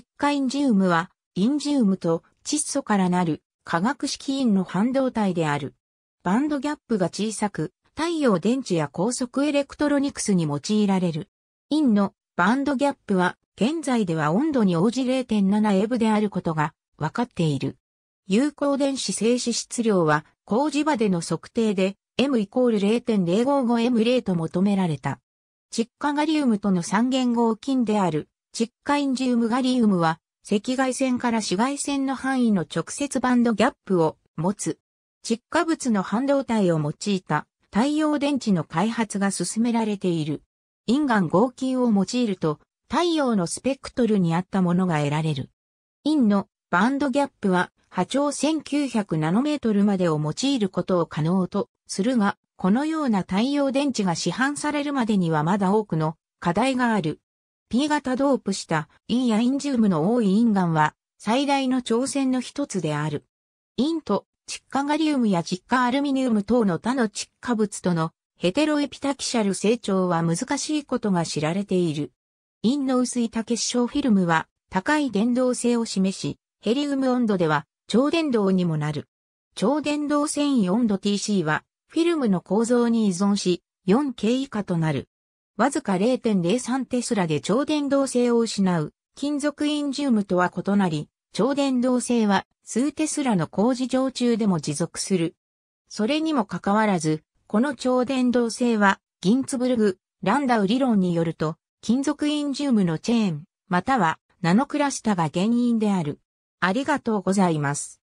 窒化インジウムは、インジウムと窒素からなる化学式インの半導体である。バンドギャップが小さく、太陽電池や高速エレクトロニクスに用いられる。インのバンドギャップは、現在では温度に応じ0.7エブであることが分かっている。有効電子静止質量は、工事場での測定で、M イコール 0.055M0 と求められた。窒化ガリウムとの三元合金であるチッカインジウムガリウムは、赤外線から紫外線の範囲の直接バンドギャップを持つ。窒化物の半導体を用いた太陽電池の開発が進められている。イン合金を用いると太陽のスペクトルに合ったものが得られる。陰のバンドギャップは波長1900ナノメートルまでを用いることを可能とするが、このような太陽電池が市販されるまでにはまだ多くの課題がある。P 型ドープした陰やインジウムの多い陰岩は最大の挑戦の一つである。陰と窒化ガリウムや窒化アルミニウム等の他の窒化物とのヘテロエピタキシャル成長は難しいことが知られている。陰の薄い多結晶フィルムは高い電動性を示し、ヘリウム温度では超電導にもなる。超電導繊維温度 TC はフィルムの構造に依存し 4K 以下となる。わずか0.03テスラで超電導性を失う、金属インジウムとは異なり、超電導性は数テスラの工事上中でも持続する。それにもかかわらず、この超電導性は、ギンツブルグ、ランダウ理論によると、金属インジウムのチェーン、またはナノクラスタが原因である。ありがとうございます。